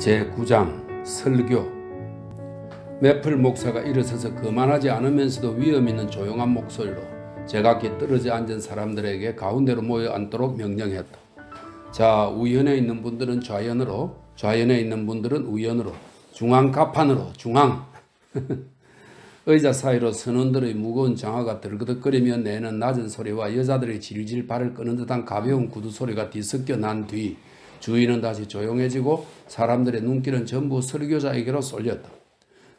제9장 설교 매플 목사가 일어서서 그만하지 않으면서도 위험 있는 조용한 목소리로 제각기 떨어져 앉은 사람들에게 가운데로 모여 앉도록 명령했다. 자 우연에 있는 분들은 좌연으로 좌연에 있는 분들은 우연으로 중앙 가판으로 중앙 의자 사이로 선원들의 무거운 장화가 들그덕거리며 내는 낮은 소리와 여자들의 질질 발을 끄는 듯한 가벼운 구두 소리가 뒤섞여 난뒤 주위는 다시 조용해지고 사람들의 눈길은 전부 설교자에게로 쏠렸다.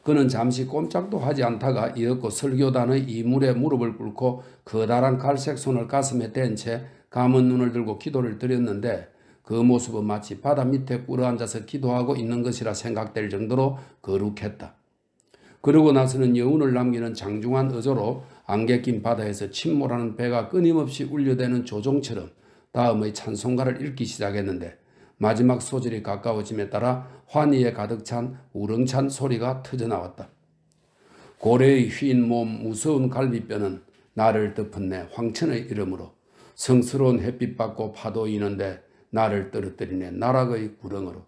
그는 잠시 꼼짝도 하지 않다가 이윽고 설교단의 이물에 무릎을 꿇고 커다란 갈색 손을 가슴에 댄 채 감은 눈을 들고 기도를 드렸는데 그 모습은 마치 바다 밑에 꿇어앉아서 기도하고 있는 것이라 생각될 정도로 거룩했다. 그러고 나서는 여운을 남기는 장중한 어조로 안개 낀 바다에서 침몰하는 배가 끊임없이 울려대는 조종처럼 다음의 찬송가를 읽기 시작했는데 마지막 소절이 가까워짐에 따라 환희에 가득 찬 우렁찬 소리가 터져나왔다. 고래의 휘인 몸 무서운 갈비뼈는 나를 덮었네 황천의 이름으로 성스러운 햇빛 받고 파도 이는데 나를 떨어뜨리네 나락의 구렁으로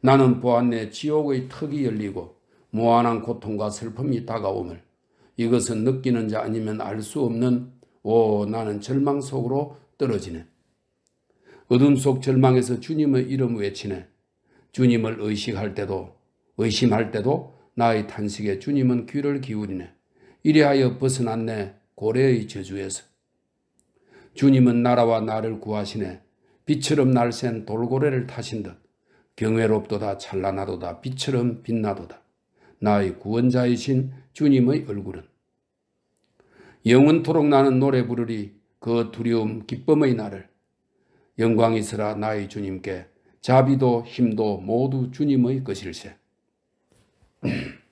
나는 보았네 지옥의 턱이 열리고 무한한 고통과 슬픔이 다가옴을 이것은 느끼는 자 아니면 알 수 없는 오 나는 절망 속으로 떨어지네 어둠 속 절망에서 주님의 이름 외치네. 주님을 의식할 때도 의심할 때도 나의 탄식에 주님은 귀를 기울이네. 이리하여 벗어났네 고래의 저주에서. 주님은 나라와 나를 구하시네. 빛처럼 날쌘 돌고래를 타신 듯 경외롭도다 찬란하도다 빛처럼 빛나도다. 나의 구원자이신 주님의 얼굴은 영원토록 나는 노래 부르리 그 두려움 기쁨의 나를 영광이 있라 나의 주님께 자비도 힘도 모두 주님의 것일세.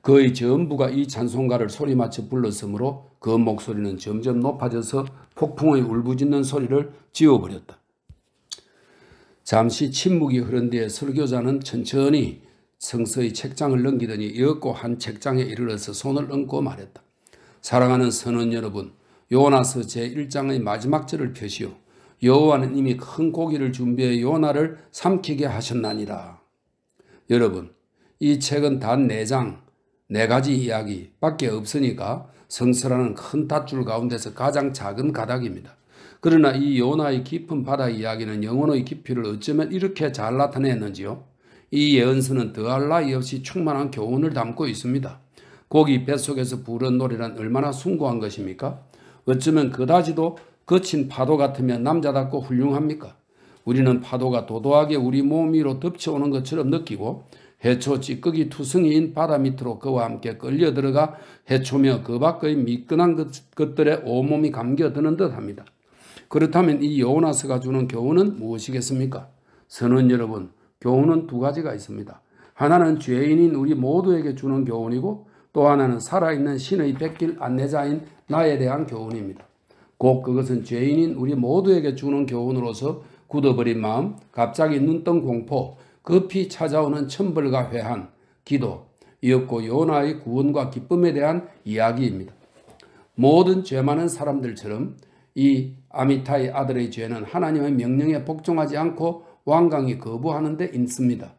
그의 전부가 이 찬송가를 소리맞춰 불렀으므로 그 목소리는 점점 높아져서 폭풍의 울부짖는 소리를 지워버렸다. 잠시 침묵이 흐른 뒤에 설교자는 천천히 성서의 책장을 넘기더니 이윽고 한 책장에 이르러서 손을 얹고 말했다. 사랑하는 선원 여러분, 요나서 제1장의 마지막 절을 표시요. 여호와는 이미 큰 고기를 준비해 요나를 삼키게 하셨나니라. 여러분, 이 책은 단 4장, 4가지 이야기밖에 없으니까 성서라는 큰 닷줄 가운데서 가장 작은 가닥입니다. 그러나 이 요나의 깊은 바다 이야기는 영혼의 깊이를 어쩌면 이렇게 잘 나타냈는지요. 이 예언서는 더할 나위 없이 충만한 교훈을 담고 있습니다. 고기 뱃속에서 부른 노래란 얼마나 숭고한 것입니까? 어쩌면 그다지도 거친 파도 같으면 남자답고 훌륭합니까? 우리는 파도가 도도하게 우리 몸 위로 덮쳐오는 것처럼 느끼고 해초 찌꺼기 투성이인 바다 밑으로 그와 함께 끌려 들어가 해초며 그 밖의 미끈한 것들에 온몸이 감겨드는 듯합니다. 그렇다면 이요호나스가 주는 교훈은 무엇이겠습니까? 선원 여러분, 교훈은 두 가지가 있습니다. 하나는 죄인인 우리 모두에게 주는 교훈이고 또 하나는 살아있는 신의 백길 안내자인 나에 대한 교훈입니다. 곧 그것은 죄인인 우리 모두에게 주는 교훈으로서 굳어버린 마음, 갑자기 눈뜬 공포, 급히 찾아오는 천벌과 회한, 기도, 이윽고 요나의 구원과 기쁨에 대한 이야기입니다. 모든 죄 많은 사람들처럼 이 아미타의 아들의 죄는 하나님의 명령에 복종하지 않고 완강히 거부하는 데 있습니다.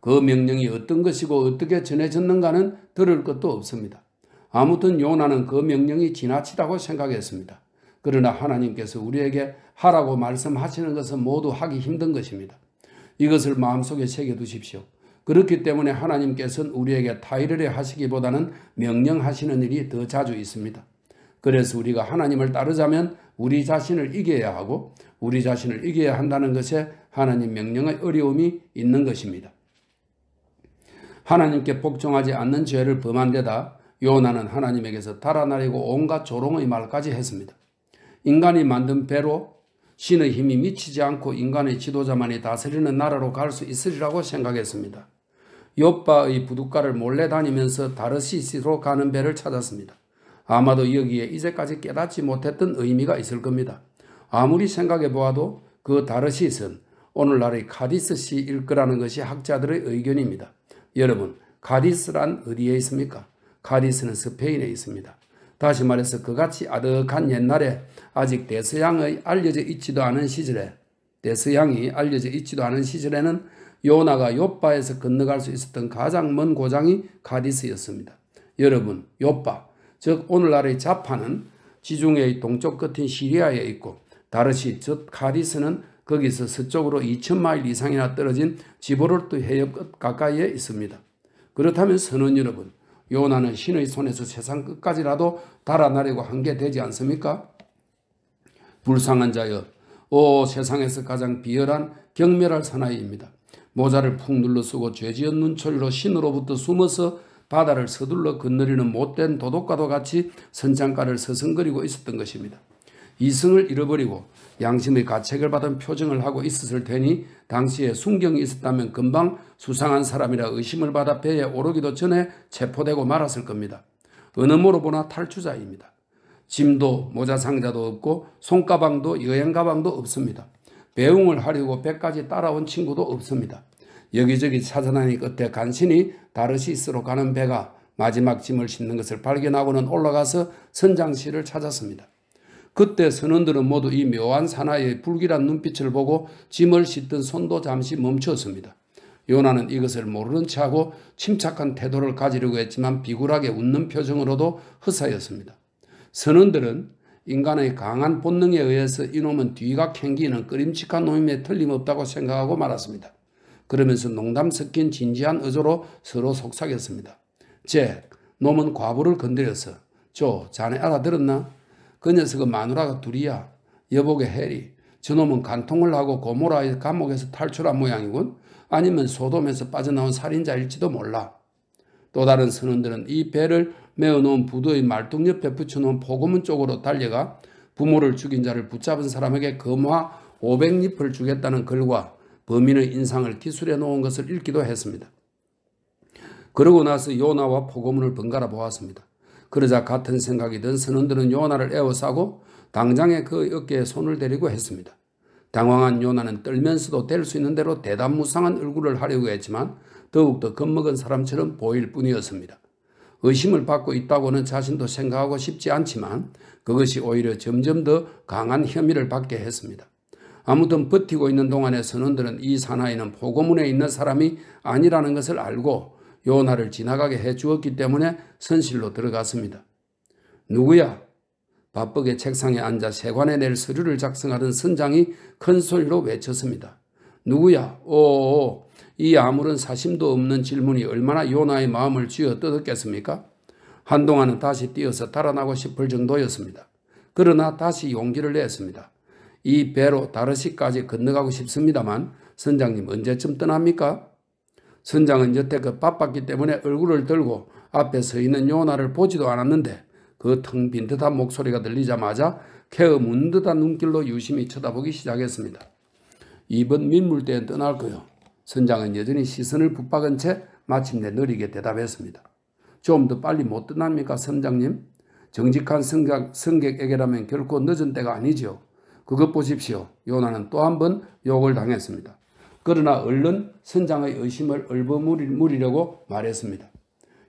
그 명령이 어떤 것이고 어떻게 전해졌는가는 들을 것도 없습니다. 아무튼 요나는 그 명령이 지나치다고 생각했습니다. 그러나 하나님께서 우리에게 하라고 말씀하시는 것은 모두 하기 힘든 것입니다. 이것을 마음속에 새겨두십시오. 그렇기 때문에 하나님께서는 우리에게 타이르를 하시기보다는 명령하시는 일이 더 자주 있습니다. 그래서 우리가 하나님을 따르자면 우리 자신을 이겨야 하고 우리 자신을 이겨야 한다는 것에 하나님 명령의 어려움이 있는 것입니다. 하나님께 복종하지 않는 죄를 범한 데다 요나는 하나님에게서 달아나리고 온갖 조롱의 말까지 했습니다. 인간이 만든 배로 신의 힘이 미치지 않고 인간의 지도자만이 다스리는 나라로 갈 수 있으리라고 생각했습니다. 요바의 부둣가를 몰래 다니면서 다르시시로 가는 배를 찾았습니다. 아마도 여기에 이제까지 깨닫지 못했던 의미가 있을 겁니다. 아무리 생각해 보아도 그 다르시스는 오늘날의 카디스시일 거라는 것이 학자들의 의견입니다. 여러분, 가리스란 어디에 있습니까? 가리스는 스페인에 있습니다. 다시 말해서 그같이 아득한 옛날에 아직 대서양의 알려져 있지도 않은 시절에 대서양이 알려져 있지도 않은 시절에는 요나가 요바에서 건너갈 수 있었던 가장 먼 고장이 가디스였습니다. 여러분, 요바, 즉 오늘날의 자파는 지중해의 동쪽 끝인 시리아에 있고 다르시, 즉 가디스는 거기서 서쪽으로 2천마일 이상이나 떨어진 지보르트 해협 끝 가까이에 있습니다. 그렇다면 선원 여러분, 요나는 신의 손에서 세상 끝까지라도 달아나려고 한 게 되지 않습니까? 불쌍한 자여, 오 세상에서 가장 비열한 경멸할 사나이입니다. 모자를 푹 눌러 쓰고 죄지은 눈초리로 신으로부터 숨어서 바다를 서둘러 건너리는 못된 도둑과도 같이 선장가를 서성거리고 있었던 것입니다. 이승을 잃어버리고 양심의 가책을 받은 표정을 하고 있었을 테니 당시에 순경이 있었다면 금방 수상한 사람이라 의심을 받아 배에 오르기도 전에 체포되고 말았을 겁니다. 은음으로 보나 탈주자입니다. 짐도 모자 상자도 없고 손가방도 여행 가방도 없습니다. 배웅을 하려고 배까지 따라온 친구도 없습니다. 여기저기 찾아다니 끝에 간신히 다르시스로 가는 배가 마지막 짐을 싣는 것을 발견하고는 올라가서 선장실을 찾았습니다. 그때 선원들은 모두 이 묘한 산하의 불길한 눈빛을 보고 짐을 싣던 손도 잠시 멈추었습니다. 요나는 이것을 모르는 체하고 침착한 태도를 가지려고 했지만 비굴하게 웃는 표정으로도 허사였습니다. 선원들은 인간의 강한 본능에 의해서 이놈은 뒤가 캥기는 끄임칙한 놈임에 틀림없다고 생각하고 말았습니다. 그러면서 농담 섞인 진지한 의조로 서로 속삭였습니다. 제, 놈은 과부를 건드려서 조, 자네 알아들었나? 그 녀석은 마누라가 둘이야. 여보게 해리. 저놈은 간통을 하고 고모라의 감옥에서 탈출한 모양이군. 아니면 소돔에서 빠져나온 살인자일지도 몰라. 또 다른 선원들은 이 배를 메어놓은 부두의 말뚝 옆에 붙여놓은 포고문 쪽으로 달려가 부모를 죽인 자를 붙잡은 사람에게 금화 500잎을 주겠다는 글과 범인의 인상을 기술해 놓은 것을 읽기도 했습니다. 그러고 나서 요나와 포고문을 번갈아 보았습니다. 그러자 같은 생각이 든 선원들은 요나를 에워싸고 당장에 그 어깨에 손을 대리고 했습니다. 당황한 요나는 떨면서도 될 수 있는 대로 대담무상한 얼굴을 하려고 했지만 더욱더 겁먹은 사람처럼 보일 뿐이었습니다. 의심을 받고 있다고는 자신도 생각하고 싶지 않지만 그것이 오히려 점점 더 강한 혐의를 받게 했습니다. 아무튼 버티고 있는 동안에 선원들은 이 사나이는 포고문에 있는 사람이 아니라는 것을 알고 요나를 지나가게 해 주었기 때문에 선실로 들어갔습니다. 누구야? 바쁘게 책상에 앉아 세관에 낼 서류를 작성하던 선장이 큰 소리로 외쳤습니다. 누구야? 오오오. 이 아무런 사심도 없는 질문이 얼마나 요나의 마음을 쥐어 뜯었겠습니까? 한동안은 다시 뛰어서 달아나고 싶을 정도였습니다. 그러나 다시 용기를 냈습니다. 이 배로 다르시까지 건너가고 싶습니다만 선장님 언제쯤 떠납니까? 선장은 여태그 바빴기 때문에 얼굴을 들고 앞에 서 있는 요나를 보지도 않았는데 그 텅 빈 듯한 목소리가 들리자마자 케어 문 듯한 눈길로 유심히 쳐다보기 시작했습니다. 이번 민물대엔 떠날 거요. 선장은 여전히 시선을 붙박은 채 마침내 느리게 대답했습니다. 좀 더 빨리 못 떠납니까 선장님? 정직한 성객, 성객에게라면 결코 늦은 때가 아니지요. 그것 보십시오. 요나는 또 한 번 욕을 당했습니다. 그러나 얼른 선장의 의심을 얼버무리려고 말했습니다.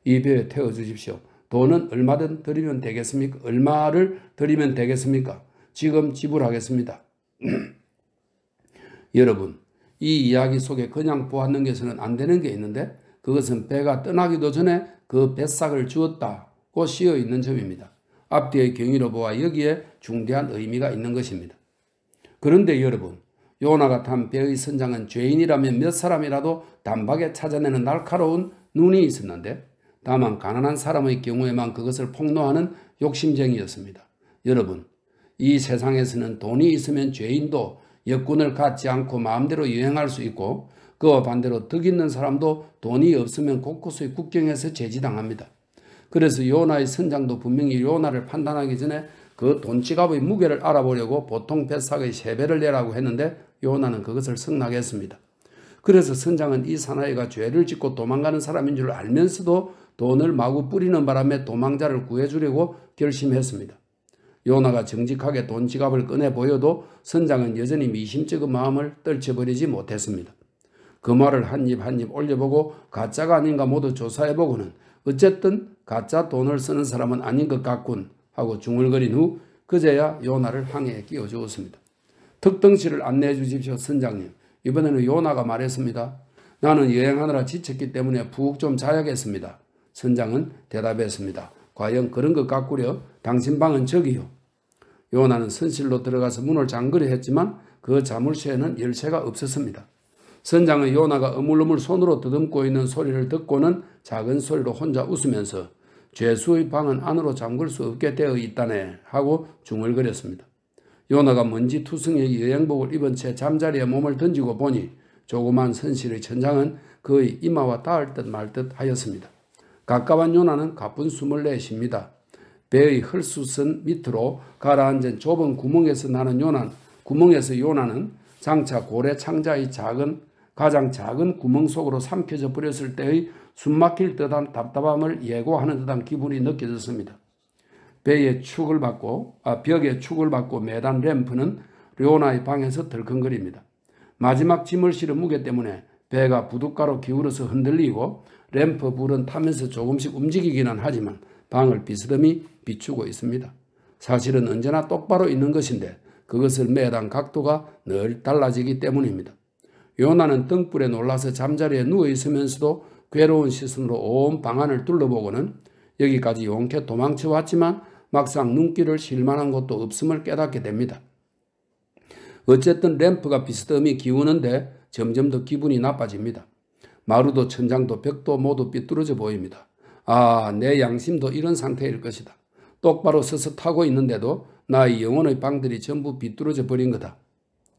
이 배에 태워주십시오. 돈은 얼마든 드리면 되겠습니까? 얼마를 드리면 되겠습니까? 지금 지불하겠습니다. 여러분, 이 이야기 속에 그냥 보았는게서는 안 되는 게 있는데 그것은 배가 떠나기도 전에 그 뱃삭을 주었다고 씌어 있는 점입니다. 앞뒤의 경위로 보아 여기에 중대한 의미가 있는 것입니다. 그런데 여러분, 요나 같은 배의 선장은 죄인이라면 몇 사람이라도 단박에 찾아내는 날카로운 눈이 있었는데 다만 가난한 사람의 경우에만 그것을 폭로하는 욕심쟁이였습니다. 여러분, 이 세상에서는 돈이 있으면 죄인도 여군을 갖지 않고 마음대로 여행할 수 있고 그와 반대로 덕 있는 사람도 돈이 없으면 곳곳의 국경에서 제지당합니다. 그래서 요나의 선장도 분명히 요나를 판단하기 전에 그 돈지갑의 무게를 알아보려고 보통 뱃삭의 세배를 내라고 했는데 요나는 그것을 승낙 했습니다. 그래서 선장은 이 사나이가 죄를 짓고 도망가는 사람인 줄 알면서도 돈을 마구 뿌리는 바람에 도망자를 구해주려고 결심했습니다. 요나가 정직하게 돈 지갑을 꺼내 보여도 선장은 여전히 미심쩍은 마음을 떨쳐버리지 못했습니다. 그 말을 한 입 한 입 올려보고 가짜가 아닌가 모두 조사해보고는 어쨌든 가짜 돈을 쓰는 사람은 아닌 것 같군 하고 중얼거린 후 그제야 요나를 항해에 끼워 주었습니다. 특덩치를 안내해 주십시오, 선장님. 이번에는 요나가 말했습니다. 나는 여행하느라 지쳤기 때문에 푹 좀 자야겠습니다. 선장은 대답했습니다. 과연 그런 것 같구려 당신 방은 저기요. 요나는 선실로 들어가서 문을 잠그려 했지만 그 자물쇠에는 열쇠가 없었습니다. 선장은 요나가 어물어물 손으로 더듬고 있는 소리를 듣고는 작은 소리로 혼자 웃으면서 죄수의 방은 안으로 잠글 수 없게 되어 있다네 하고 중얼거렸습니다. 요나가 먼지 투성의 여행복을 입은 채 잠자리에 몸을 던지고 보니 조그만 선실의 천장은 그의 이마와 닿을 듯 말 듯 하였습니다. 가까운 요나는 가쁜 숨을 내쉽니다. 배의 헐수선 밑으로 가라앉은 좁은 구멍에서 나는 요난, 구멍에서 요나는 장차 고래 창자의 작은 가장 작은 구멍 속으로 삼켜져 버렸을 때의 숨막힐 듯한 답답함을 예고하는 듯한 기분이 느껴졌습니다. 배에 축을 받고 아, 벽에 축을 받고 매단 램프는 료나의 방에서 덜컹거립니다. 마지막 짐을 실은 무게 때문에 배가 부둣가로 기울어서 흔들리고 램프 불은 타면서 조금씩 움직이기는 하지만 방을 비스듬히 비추고 있습니다. 사실은 언제나 똑바로 있는 것인데 그것을 매단 각도가 늘 달라지기 때문입니다. 요나는 등불에 놀라서 잠자리에 누워 있으면서도 괴로운 시선으로 온 방안을 둘러보고는 여기까지 용케 도망쳐 왔지만 막상 눈길을 실만한 곳도 없음을 깨닫게 됩니다. 어쨌든 램프가 비스듬히 기우는데 점점 더 기분이 나빠집니다. 마루도 천장도 벽도 모두 삐뚤어져 보입니다. 아, 내 양심도 이런 상태일 것이다. 똑바로 서서 타고 있는데도 나의 영혼의 방들이 전부 비뚤어져 버린 거다.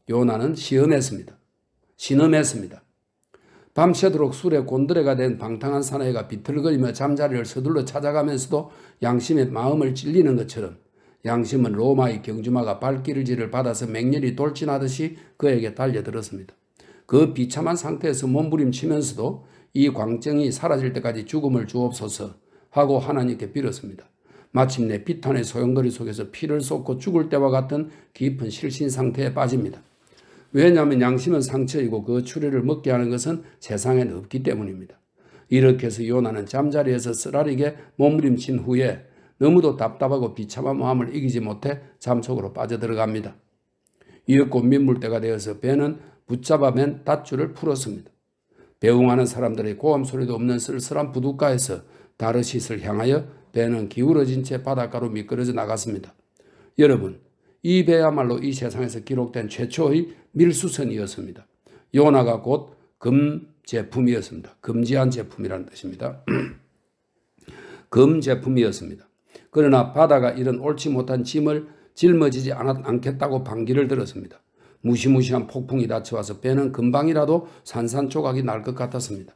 요나는 시험했습니다. 신음했습니다. 밤새도록 술에 곤드레가 된 방탕한 사나이가 비틀거리며 잠자리를 서둘러 찾아가면서도 양심의 마음을 찔리는 것처럼 양심은 로마의 경주마가 발길을 지를 받아서 맹렬히 돌진하듯이 그에게 달려들었습니다. 그 비참한 상태에서 몸부림치면서도 이 광증이 사라질 때까지 죽음을 주옵소서 하고 하나님께 빌었습니다. 마침내 비탄의 소용거리 속에서 피를 쏟고 죽을 때와 같은 깊은 실신 상태에 빠집니다. 왜냐하면 양심은 상처이고 그 추리를 먹게 하는 것은 세상에는 없기 때문입니다. 이렇게 해서 요나는 잠자리에서 쓰라리게 몸부림친 후에 너무도 답답하고 비참한 마음을 이기지 못해 잠속으로 빠져들어갑니다. 이윽고 민물대가 되어서 배는 붙잡아 맨 닷줄을 풀었습니다. 배웅하는 사람들의 고함 소리도 없는 쓸쓸한 부둣가에서 다르시스를 향하여 배는 기울어진 채 바닷가로 미끄러져 나갔습니다. 여러분, 이 배야말로 이 세상에서 기록된 최초의 밀수선이었습니다. 요나가 곧금 제품이었습니다. 금지한 제품이라는 뜻입니다. 금 제품이었습니다. 그러나 바다가 이런 옳지 못한 짐을 짊어지지 않았, 겠다고 반기를 들었습니다. 무시무시한 폭풍이 닥쳐와서 배는 금방이라도 산산조각이 날 것 같았습니다.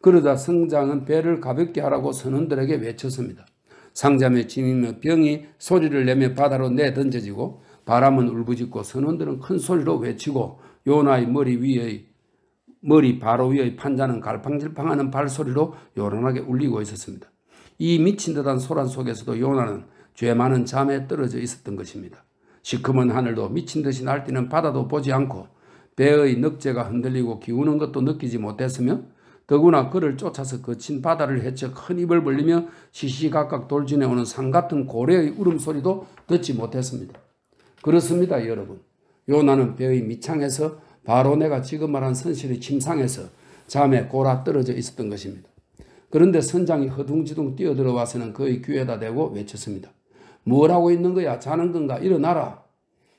그러다 성장은 배를 가볍게 하라고 선원들에게 외쳤습니다. 상자며짐이며 병이 소리를 내며 바다로 내던져지고 바람은 울부짖고 선원들은 큰 소리로 외치고 요나의 머리 위의 머리 바로 위의 판자는 갈팡질팡하는 발소리로 요란하게 울리고 있었습니다. 이 미친 듯한 소란 속에서도 요나는 죄 많은 잠에 떨어져 있었던 것입니다. 시커먼 하늘도 미친 듯이 날뛰는 바다도 보지 않고 배의 넉재가 흔들리고 기우는 것도 느끼지 못했으며 더구나 그를 쫓아서 거친 바다를 헤쳐 큰 입을 벌리며 시시각각 돌진해오는 산 같은 고래의 울음소리도 듣지 못했습니다. 그렇습니다, 여러분. 요나는 배의 밑창에서 바로 내가 지금 말한 선실의 침상에서 잠에 골아 떨어져 있었던 것입니다. 그런데 선장이 허둥지둥 뛰어들어와서는 그의 귀에다 대고 외쳤습니다. 뭘 하고 있는 거야? 자는 건가? 일어나라.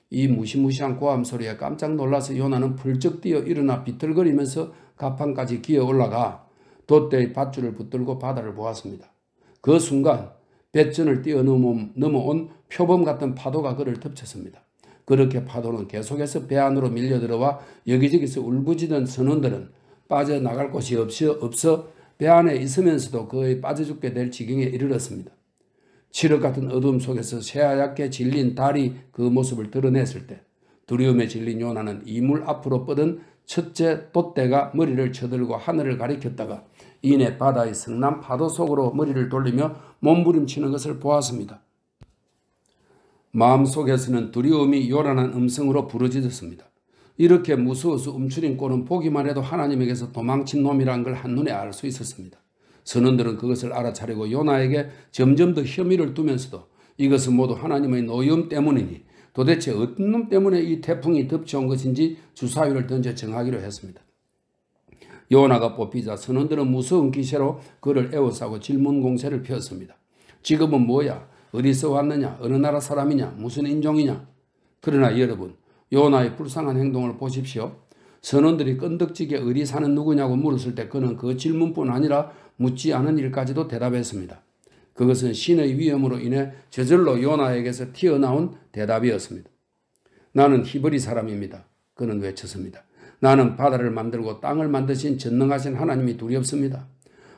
이 무시무시한 고함 소리에 깜짝 놀라서 요나는 불쩍 뛰어 일어나 비틀거리면서 가판까지 기어 올라가 돛대의 밧줄을 붙들고 바다를 보았습니다. 그 순간 배전을 뛰어넘어온 표범 같은 파도가 그를 덮쳤습니다. 그렇게 파도는 계속해서 배 안으로 밀려들어와 여기저기서 울부짖는 선원들은 빠져나갈 곳이 없어 배 안에 있으면서도 거의 빠져 죽게 될 지경에 이르렀습니다. 칠흑 같은 어둠 속에서 새하얗게 질린 달이 그 모습을 드러냈을 때 두려움에 질린 요나는 이물 앞으로 뻗은 첫째 돛대가 머리를 쳐들고 하늘을 가리켰다가 이내 바다의 성남 파도 속으로 머리를 돌리며 몸부림치는 것을 보았습니다. 마음속에서는 두려움이 요란한 음성으로 부르짖었습니다. 이렇게 무서워서 움츠린 꼴은 보기만 해도 하나님에게서 도망친 놈이란 걸 한눈에 알 수 있었습니다. 선원들은 그것을 알아차리고 요나에게 점점 더 혐의를 두면서도 이것은 모두 하나님의 노염 때문이니 도대체 어떤 놈 때문에 이 태풍이 덮쳐온 것인지 주사위를 던져 정하기로 했습니다. 요나가 뽑히자 선원들은 무서운 기세로 그를 애워싸고 질문 공세를 피웠습니다. 직업은 뭐야? 어디서 왔느냐? 어느 나라 사람이냐? 무슨 인종이냐? 그러나 여러분, 요나의 불쌍한 행동을 보십시오. 선원들이 끈덕지게 어디 사는 누구냐고 물었을 때 그는 그 질문뿐 아니라 묻지 않은 일까지도 대답했습니다. 그것은 신의 위험으로 인해 저절로 요나에게서 튀어나온 대답이었습니다. 나는 히브리 사람입니다. 그는 외쳤습니다. 나는 바다를 만들고 땅을 만드신 전능하신 하나님이 두렵습니다.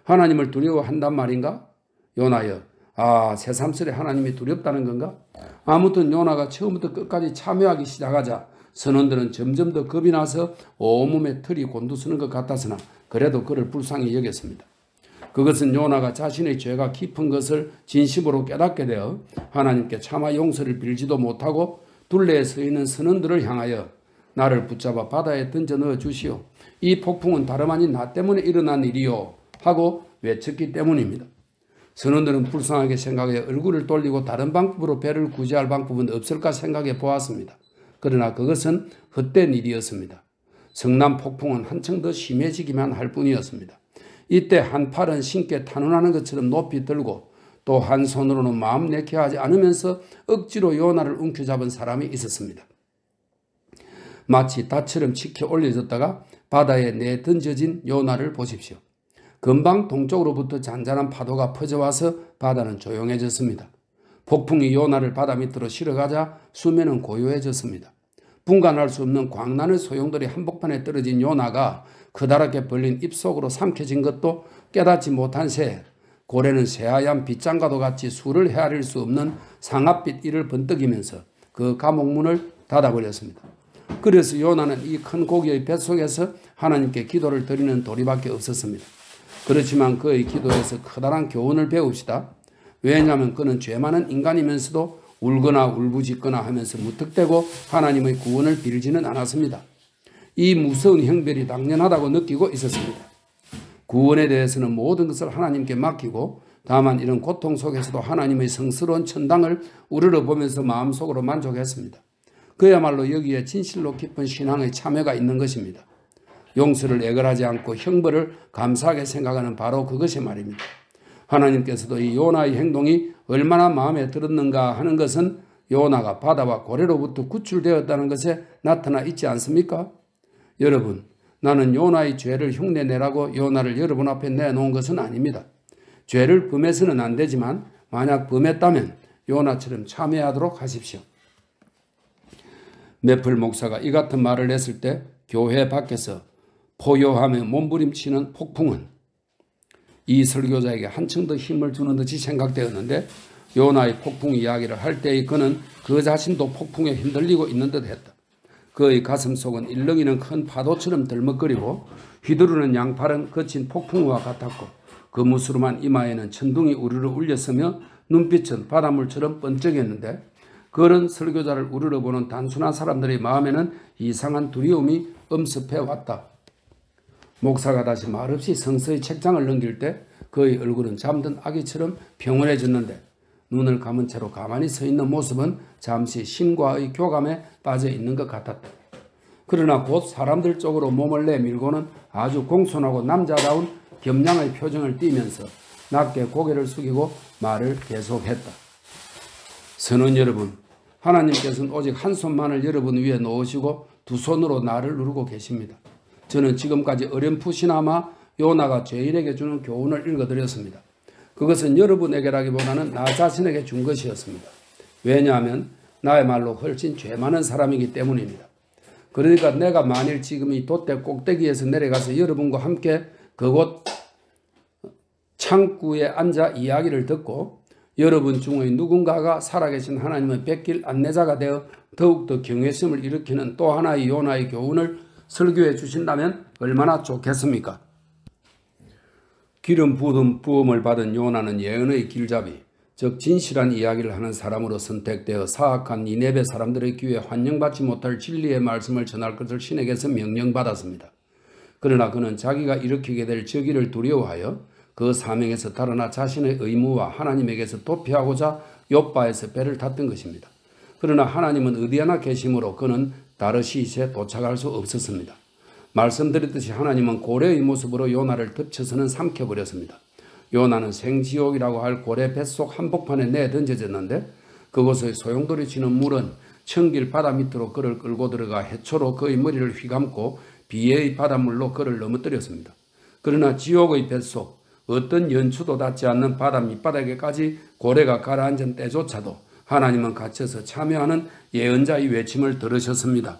하나님을 두려워한단 말인가? 요나여 아 새삼스레 하나님이 두렵다는 건가? 아무튼 요나가 처음부터 끝까지 참여하기 시작하자 선원들은 점점 더 겁이 나서 온몸에 털이 곤두서는 것 같았으나 그래도 그를 불쌍히 여겼습니다. 그것은 요나가 자신의 죄가 깊은 것을 진심으로 깨닫게 되어 하나님께 차마 용서를 빌지도 못하고 둘레에 서 있는 선원들을 향하여 나를 붙잡아 바다에 던져 넣어 주시오. 이 폭풍은 다름 아닌 나 때문에 일어난 일이요. 하고 외쳤기 때문입니다. 선원들은 불쌍하게 생각해 얼굴을 돌리고 다른 방법으로 배를 구제할 방법은 없을까 생각해 보았습니다. 그러나 그것은 헛된 일이었습니다. 성남 폭풍은 한층 더 심해지기만 할 뿐이었습니다. 이때 한 팔은 신께 탄원하는 것처럼 높이 들고 또 한 손으로는 마음 내켜 하지 않으면서 억지로 요나를 움켜잡은 사람이 있었습니다. 마치 닻처럼 치켜 올려졌다가 바다에 내던져진 요나를 보십시오. 금방 동쪽으로부터 잔잔한 파도가 퍼져와서 바다는 조용해졌습니다. 폭풍이 요나를 바다 밑으로 실어가자 수면은 고요해졌습니다. 분간할 수 없는 광란의 소용돌이 한복판에 떨어진 요나가 커다랗게 벌린 입속으로 삼켜진 것도 깨닫지 못한 새 고래는 새하얀 빗장과도 같이 술을 헤아릴 수 없는 상아빛 이를 번뜩이면서 그 감옥문을 닫아버렸습니다. 그래서 요나는 이 큰 고기의 뱃속에서 하나님께 기도를 드리는 도리밖에 없었습니다. 그렇지만 그의 기도에서 커다란 교훈을 배웁시다. 왜냐하면 그는 죄 많은 인간이면서도 울거나 울부짖거나 하면서 무턱대고 하나님의 구원을 빌지는 않았습니다. 이 무서운 형별이 당연하다고 느끼고 있었습니다. 구원에 대해서는 모든 것을 하나님께 맡기고 다만 이런 고통 속에서도 하나님의 성스러운 천당을 우러러 보면서 마음속으로 만족했습니다. 그야말로 여기에 진실로 깊은 신앙의 참여가 있는 것입니다. 용서를 애걸하지 않고 형벌을 감사하게 생각하는 바로 그것이 말입니다. 하나님께서도 이 요나의 행동이 얼마나 마음에 들었는가 하는 것은 요나가 바다와 고래로부터 구출되었다는 것에 나타나 있지 않습니까? 여러분, 나는 요나의 죄를 흉내내라고 요나를 여러분 앞에 내놓은 것은 아닙니다. 죄를 범해서는 안 되지만 만약 범했다면 요나처럼 참여하도록 하십시오. 메플 목사가 이 같은 말을 했을 때 교회 밖에서 포효하며 몸부림치는 폭풍은 이 설교자에게 한층 더 힘을 주는 듯이 생각되었는데 요나의 폭풍 이야기를 할 때의 그는 그 자신도 폭풍에 흔들리고 있는 듯 했다. 그의 가슴 속은 일렁이는 큰 파도처럼 들먹거리고 휘두르는 양팔은 거친 폭풍우와 같았고 그 무스름한 이마에는 천둥이 우르르 울렸으며 눈빛은 바닷물처럼 번쩍였는데 그런 설교자를 우르르보는 단순한 사람들의 마음에는 이상한 두려움이 엄습해 왔다. 목사가 다시 말없이 성서의 책장을 넘길 때 그의 얼굴은 잠든 아기처럼 평온해졌는데 눈을 감은 채로 가만히 서 있는 모습은 잠시 신과의 교감에 빠져 있는 것 같았다. 그러나 곧 사람들 쪽으로 몸을 내밀고는 아주 공손하고 남자다운 겸양의 표정을 띠면서 낮게 고개를 숙이고 말을 계속했다. 선원 여러분, 하나님께서는 오직 한 손만을 여러분 위에 놓으시고 두 손으로 나를 누르고 계십니다. 저는 지금까지 어렴풋이나마 요나가 죄인에게 주는 교훈을 읽어드렸습니다. 그것은 여러분에게라기보다는 나 자신에게 준 것이었습니다. 왜냐하면 나의 말로 훨씬 죄 많은 사람이기 때문입니다. 그러니까 내가 만일 지금 이 돛대 꼭대기에서 내려가서 여러분과 함께 그곳 창구에 앉아 이야기를 듣고 여러분 중에 누군가가 살아계신 하나님의 백길 안내자가 되어 더욱더 경외심을 일으키는 또 하나의 요나의 교훈을 설교해 주신다면 얼마나 좋겠습니까? 기름 부음, 부음을 받은 요나는 예언의 길잡이, 즉 진실한 이야기를 하는 사람으로 선택되어 사악한 니네베 사람들의 귀에 환영받지 못할 진리의 말씀을 전할 것을 신에게서 명령받았습니다. 그러나 그는 자기가 일으키게 될 저기를 두려워하여 그 사명에서 달아나 자신의 의무와 하나님에게서 도피하고자 요바에서 배를 탔던 것입니다. 그러나 하나님은 어디 하나 계심으로 그는 다르시시에 도착할 수 없었습니다. 말씀드렸듯이 하나님은 고래의 모습으로 요나를 덮쳐서는 삼켜버렸습니다. 요나는 생지옥이라고 할 고래 뱃속 한복판에 내던져졌는데 그곳의 소용돌이 치는 물은 청길 바다 밑으로 그를 끌고 들어가 해초로 그의 머리를 휘감고 비의 바닷물로 그를 넘어뜨렸습니다. 그러나 지옥의 뱃속 어떤 연추도 닿지 않는 바다 밑바닥에까지 고래가 가라앉은 때조차도 하나님은 갇혀서 참여하는 예언자의 외침을 들으셨습니다.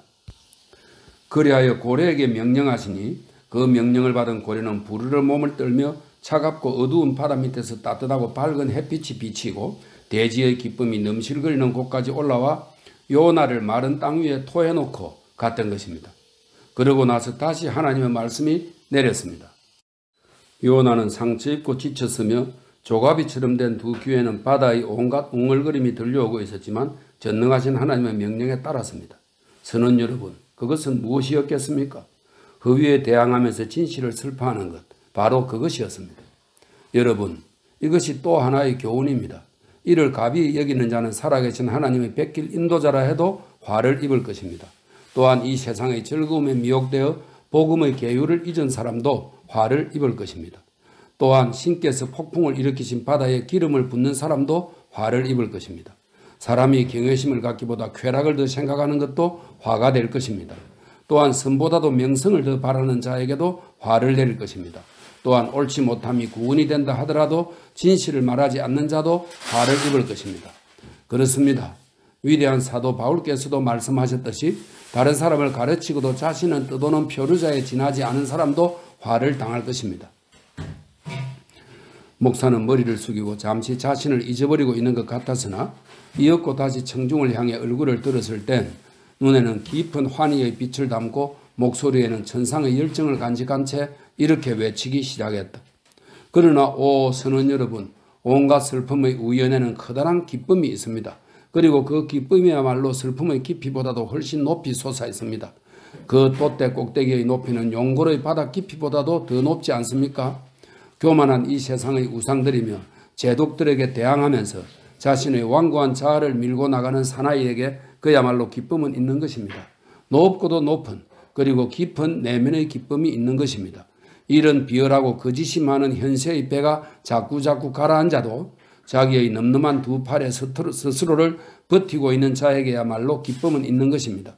그리하여 고래에게 명령하시니 그 명령을 받은 고래는 부르르 몸을 떨며 차갑고 어두운 바다 밑에서 따뜻하고 밝은 햇빛이 비치고 대지의 기쁨이 넘실거리는 곳까지 올라와 요나를 마른 땅 위에 토해놓고 갔던 것입니다. 그러고 나서 다시 하나님의 말씀이 내렸습니다. 요나는 상처 입고 지쳤으며 조가비처럼 된 두 귀에는 바다의 온갖 웅얼거림이 들려오고 있었지만 전능하신 하나님의 명령에 따랐습니다. 선언 여러분, 그것은 무엇이었겠습니까? 허위에 대항하면서 진실을 슬퍼하는 것, 바로 그것이었습니다. 여러분, 이것이 또 하나의 교훈입니다. 이를 가비 여기는 자는 살아계신 하나님의 백길 인도자라 해도 화를 입을 것입니다. 또한 이 세상의 즐거움에 미혹되어 복음의 계율을 잊은 사람도 화를 입을 것입니다. 또한 신께서 폭풍을 일으키신 바다에 기름을 붓는 사람도 화를 입을 것입니다. 사람이 경외심을 갖기보다 쾌락을 더 생각하는 것도 화가 될 것입니다. 또한 선보다도 명성을 더 바라는 자에게도 화를 내릴 것입니다. 또한 옳지 못함이 구원이 된다 하더라도 진실을 말하지 않는 자도 화를 입을 것입니다. 그렇습니다. 위대한 사도 바울께서도 말씀하셨듯이 다른 사람을 가르치고도 자신은 뜻없는 표류자에 지나지 않은 사람도 화를 당할 것입니다. 목사는 머리를 숙이고 잠시 자신을 잊어버리고 있는 것 같았으나 이윽고 다시 청중을 향해 얼굴을 들었을 땐 눈에는 깊은 환희의 빛을 담고 목소리에는 천상의 열정을 간직한 채 이렇게 외치기 시작했다. 그러나 오 선원 여러분 온갖 슬픔의 우연에는 커다란 기쁨이 있습니다. 그리고 그 기쁨이야말로 슬픔의 깊이보다도 훨씬 높이 솟아있습니다. 그 돛대 꼭대기의 높이는 용골의 바닥 깊이보다도 더 높지 않습니까? 교만한 이 세상의 우상들이며 제독들에게 대항하면서 자신의 완고한 자아를 밀고 나가는 사나이에게 그야말로 기쁨은 있는 것입니다. 높고도 높은 그리고 깊은 내면의 기쁨이 있는 것입니다. 이런 비열하고 거짓이 많은 현세의 배가 자꾸자꾸 가라앉아도 자기의 넘넘한 두 팔에 스스로를 버티고 있는 자에게야말로 기쁨은 있는 것입니다.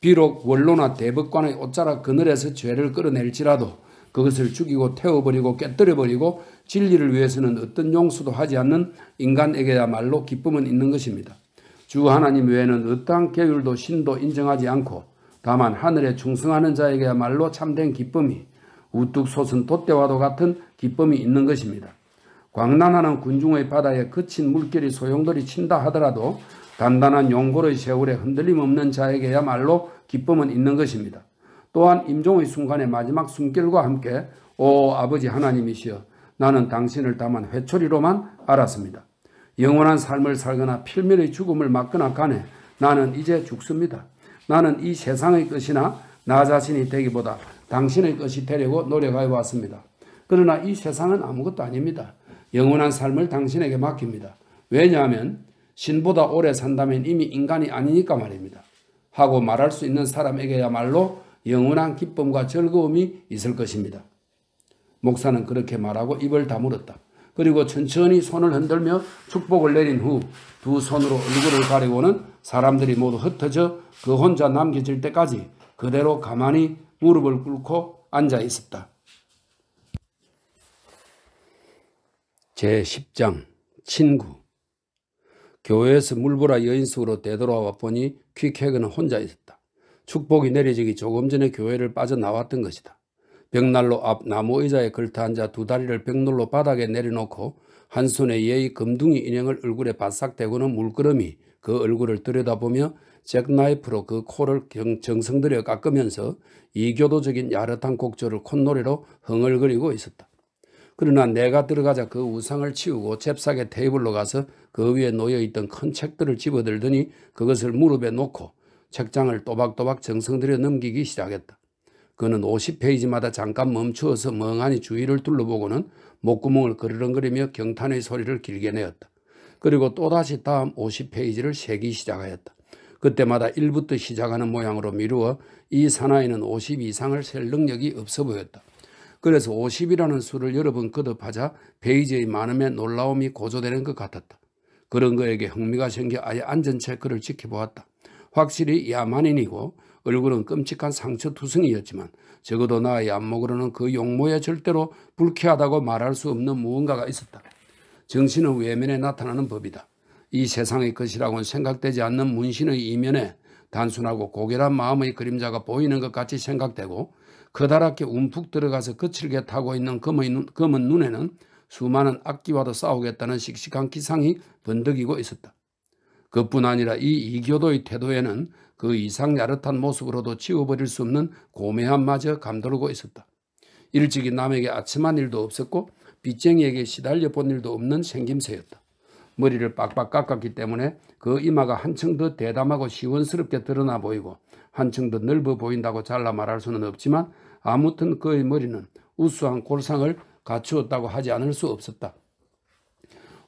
비록 원로나 대법관의 옷자락 그늘에서 죄를 끌어낼지라도 그것을 죽이고 태워버리고 깨뜨려버리고 진리를 위해서는 어떤 용서도 하지 않는 인간에게야말로 기쁨은 있는 것입니다. 주 하나님 외에는 어떠한 계율도 신도 인정하지 않고 다만 하늘에 충성하는 자에게야말로 참된 기쁨이 우뚝 솟은 돛대와도 같은 기쁨이 있는 것입니다. 광란하는 군중의 바다에 그친 물결이 소용돌이 친다 하더라도 단단한 용골의 세월에 흔들림 없는 자에게야말로 기쁨은 있는 것입니다. 또한 임종의 순간의 마지막 숨결과 함께 오 아버지 하나님이시여 나는 당신을 다만 회초리로만 알았습니다. 영원한 삶을 살거나 필멸의 죽음을 맞거나 간에 나는 이제 죽습니다. 나는 이 세상의 것이나 나 자신이 되기보다 당신의 것이 되려고 노력하여 왔습니다. 그러나 이 세상은 아무것도 아닙니다. 영원한 삶을 당신에게 맡깁니다. 왜냐하면 신보다 오래 산다면 이미 인간이 아니니까 말입니다. 하고 말할 수 있는 사람에게야말로 영원한 기쁨과 즐거움이 있을 것입니다. 목사는 그렇게 말하고 입을 다물었다. 그리고 천천히 손을 흔들며 축복을 내린 후 두 손으로 얼굴을 가리고는 사람들이 모두 흩어져 그 혼자 남겨질 때까지 그대로 가만히 무릎을 꿇고 앉아 있었다. 제10장 친구 교회에서 물보라 여인숙으로 되돌아와 보니 퀵해그는 혼자 있었다. 축복이 내려지기 조금 전에 교회를 빠져나왔던 것이다. 벽난로 앞 나무 의자에 걸터앉아 두 다리를 벽난로 바닥에 내려놓고 한 손에 예의 금둥이 인형을 얼굴에 바싹 대고는 물끄러미 그 얼굴을 들여다보며 잭나이프로 그 코를 경, 정성들여 깎으면서 이교도적인 야릇한 곡조를 콧노래로 흥얼거리고 있었다. 그러나 내가 들어가자 그 우상을 치우고 잽싸게 테이블로 가서 그 위에 놓여있던 큰 책들을 집어들더니 그것을 무릎에 놓고 책장을 또박또박 정성들여 넘기기 시작했다. 그는 50페이지마다 잠깐 멈추어서 멍하니 주위를 둘러보고는 목구멍을 그르렁거리며 경탄의 소리를 길게 내었다. 그리고 또다시 다음 50페이지를 새기 시작하였다. 그때마다 1부터 시작하는 모양으로 미루어 이 사나이는 50 이상을 셀 능력이 없어 보였다. 그래서 50이라는 수를 여러 번 거듭하자 베이지의 많음에 놀라움이 고조되는 것 같았다. 그런 거에게 흥미가 생겨 아예 앉은 채 그를 지켜보았다. 확실히 야만인이고 얼굴은 끔찍한 상처투성이였지만 적어도 나의 안목으로는 그 용모에 절대로 불쾌하다고 말할 수 없는 무언가가 있었다. 정신은 외면에 나타나는 법이다. 이 세상의 것이라고는 생각되지 않는 문신의 이면에 단순하고 고결한 마음의 그림자가 보이는 것 같이 생각되고 커다랗게 그 움푹 들어가서 거칠게 타고 있는 검은, 검은 눈에는 수많은 악기와도 싸우겠다는 씩씩한 기상이 번득이고 있었다. 그뿐 아니라 이 이교도의 태도에는 그 이상 야릇한 모습으로도 지워버릴 수 없는 고매함마저 감돌고 있었다. 일찍이 남에게 아침한 일도 없었고 빚쟁이에게 시달려 본 일도 없는 생김새였다. 머리를 빡빡 깎았기 때문에 그 이마가 한층 더 대담하고 시원스럽게 드러나 보이고 한층 더 넓어 보인다고 잘라 말할 수는 없지만 아무튼 그의 머리는 우수한 골상을 갖추었다고 하지 않을 수 없었다.